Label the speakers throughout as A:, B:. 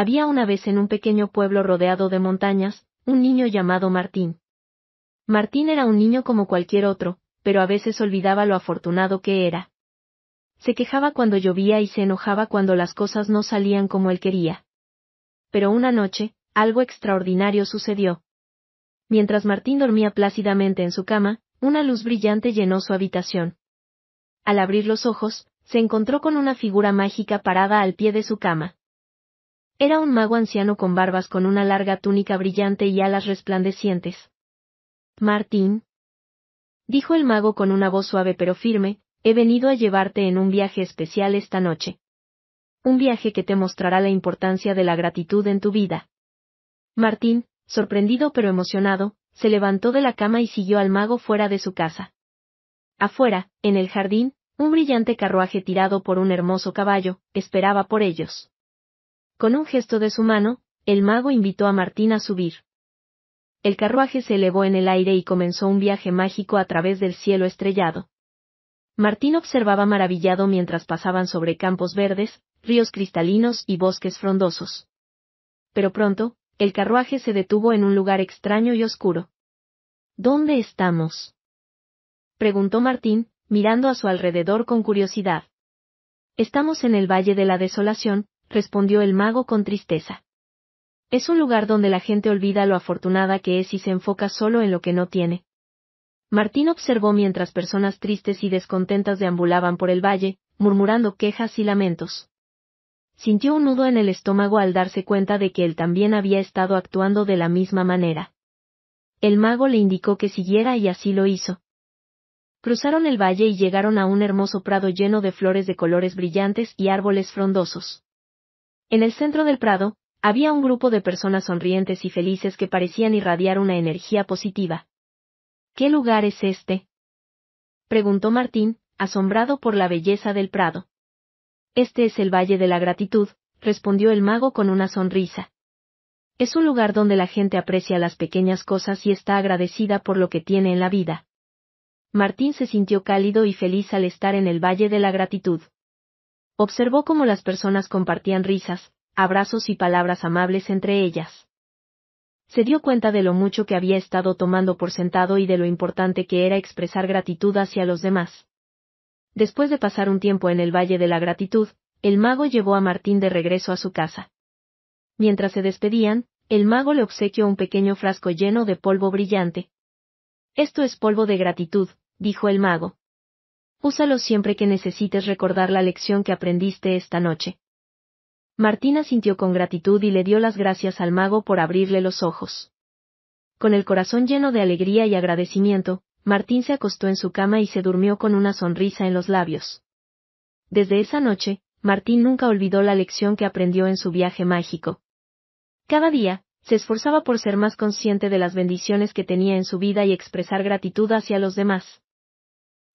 A: Había una vez en un pequeño pueblo rodeado de montañas, un niño llamado Martín. Martín era un niño como cualquier otro, pero a veces olvidaba lo afortunado que era. Se quejaba cuando llovía y se enojaba cuando las cosas no salían como él quería. Pero una noche, algo extraordinario sucedió. Mientras Martín dormía plácidamente en su cama, una luz brillante llenó su habitación. Al abrir los ojos, se encontró con una figura mágica parada al pie de su cama. Era un mago anciano con barbas con una larga túnica brillante y alas resplandecientes. Martín. Dijo el mago con una voz suave pero firme, he venido a llevarte en un viaje especial esta noche. Un viaje que te mostrará la importancia de la gratitud en tu vida. Martín, sorprendido pero emocionado, se levantó de la cama y siguió al mago fuera de su casa. Afuera, en el jardín, un brillante carruaje tirado por un hermoso caballo, esperaba por ellos. Con un gesto de su mano, el mago invitó a Martín a subir. El carruaje se elevó en el aire y comenzó un viaje mágico a través del cielo estrellado. Martín observaba maravillado mientras pasaban sobre campos verdes, ríos cristalinos y bosques frondosos. Pero pronto, el carruaje se detuvo en un lugar extraño y oscuro. ¿Dónde estamos? preguntó Martín, mirando a su alrededor con curiosidad. Estamos en el Valle de la Desolación, respondió el mago con tristeza. Es un lugar donde la gente olvida lo afortunada que es y se enfoca solo en lo que no tiene. Martín observó mientras personas tristes y descontentas deambulaban por el valle, murmurando quejas y lamentos. Sintió un nudo en el estómago al darse cuenta de que él también había estado actuando de la misma manera. El mago le indicó que siguiera y así lo hizo. Cruzaron el valle y llegaron a un hermoso prado lleno de flores de colores brillantes y árboles frondosos. En el centro del prado, había un grupo de personas sonrientes y felices que parecían irradiar una energía positiva. ¿Qué lugar es este? preguntó Martín, asombrado por la belleza del prado. Este es el Valle de la Gratitud, respondió el mago con una sonrisa. Es un lugar donde la gente aprecia las pequeñas cosas y está agradecida por lo que tiene en la vida. Martín se sintió cálido y feliz al estar en el Valle de la Gratitud. Observó cómo las personas compartían risas, abrazos y palabras amables entre ellas. Se dio cuenta de lo mucho que había estado tomando por sentado y de lo importante que era expresar gratitud hacia los demás. Después de pasar un tiempo en el Valle de la Gratitud, el mago llevó a Martín de regreso a su casa. Mientras se despedían, el mago le obsequió un pequeño frasco lleno de polvo brillante. Esto es polvo de gratitud, dijo el mago úsalo siempre que necesites recordar la lección que aprendiste esta noche. Martina sintió con gratitud y le dio las gracias al mago por abrirle los ojos. Con el corazón lleno de alegría y agradecimiento, Martín se acostó en su cama y se durmió con una sonrisa en los labios. Desde esa noche, Martín nunca olvidó la lección que aprendió en su viaje mágico. Cada día, se esforzaba por ser más consciente de las bendiciones que tenía en su vida y expresar gratitud hacia los demás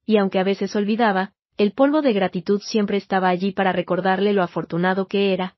A: y aunque a veces olvidaba, el polvo de gratitud siempre estaba allí para recordarle lo afortunado que era,